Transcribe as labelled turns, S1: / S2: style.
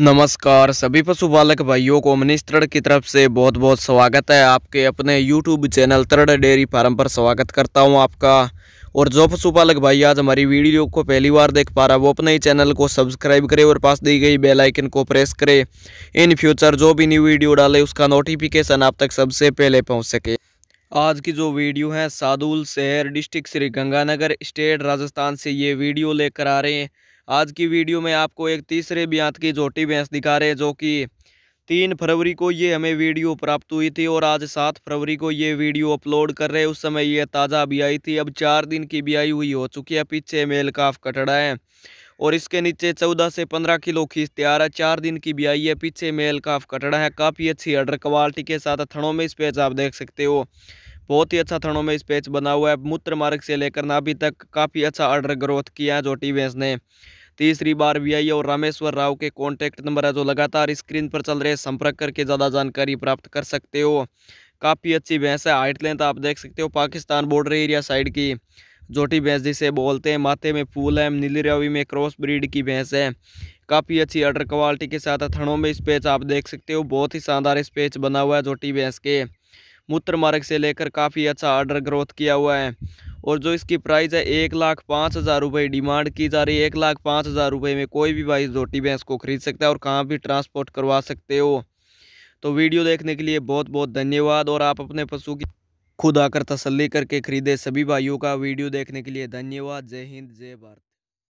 S1: नमस्कार सभी पशुपालक भाइयों को मनीष तरण की तरफ से बहुत बहुत स्वागत है आपके अपने यूट्यूब चैनल तरड़ डेयरी फार्म पर स्वागत करता हूं आपका और जो पशुपालक भाई आज हमारी वीडियो को पहली बार देख पा रहा है वो अपने ही चैनल को सब्सक्राइब करें और पास दी गई बेल आइकन को प्रेस करें इन फ्यूचर जो भी न्यू वीडियो डाले उसका नोटिफिकेशन आप तक सबसे पहले पहुँच सके आज की जो वीडियो है Sadulshahar district Shri Ganganagar state Rajasthan से ये वीडियो लेकर आ रहे हैं आज की वीडियो में आपको एक तीसरे ब्यांत की झोटी भैंस दिखा रहे हैं जो कि तीन फरवरी को ये हमें वीडियो प्राप्त हुई थी और आज सात फरवरी को ये वीडियो अपलोड कर रहे उस समय ये ताज़ा ब्याई थी अब चार दिन की ब्याई हुई हो चुकी है पीछे मेल काफ कटड़ा है और इसके नीचे चौदह से पंद्रह किलो खींच तैयार है चार दिन की ब्याई है पीछे मेल काफ कटड़ा है काफ़ी अच्छी अडर क्वालिटी के साथ थड़ों में इस पेज आप देख सकते हो बहुत ही अच्छा थनों में स्पेस बना हुआ है मूत्र मार्ग से लेकर अभी तक काफ़ी अच्छा अर्डर ग्रोथ किया है जोटी भैंस ने तीसरी बार आई और रामेश्वर राव के कॉन्टैक्ट नंबर है जो लगातार स्क्रीन पर चल रहे संपर्क करके ज़्यादा जानकारी प्राप्त कर सकते हो काफ़ी अच्छी भैंस है हाइट लेंथ आप देख सकते हो पाकिस्तान बॉर्डर एरिया साइड की जोटी भैंस जिसे बोलते हैं माथे में फूल है नीली रवि में क्रॉस ब्रीड की भैंस है काफ़ी अच्छी अर्डर क्वालिटी के साथ थनों में स्पेच आप देख सकते हो बहुत ही शानदार स्पेच बना हुआ है जोटी भैंस के मूत्र मार्ग से लेकर काफ़ी अच्छा आर्डर ग्रोथ किया हुआ है और जो इसकी प्राइस है एक लाख पाँच हज़ार रुपये डिमांड की जा रही है एक लाख पाँच हज़ार रुपये में कोई भी भाई धोटी भैंस को ख़रीद सकता है और कहाँ भी ट्रांसपोर्ट करवा सकते हो तो वीडियो देखने के लिए बहुत बहुत धन्यवाद और आप अपने पशु की खुद आकर तसल्ली करके ख़रीदे सभी भाइयों का वीडियो देखने के लिए
S2: धन्यवाद जय हिंद जय भारत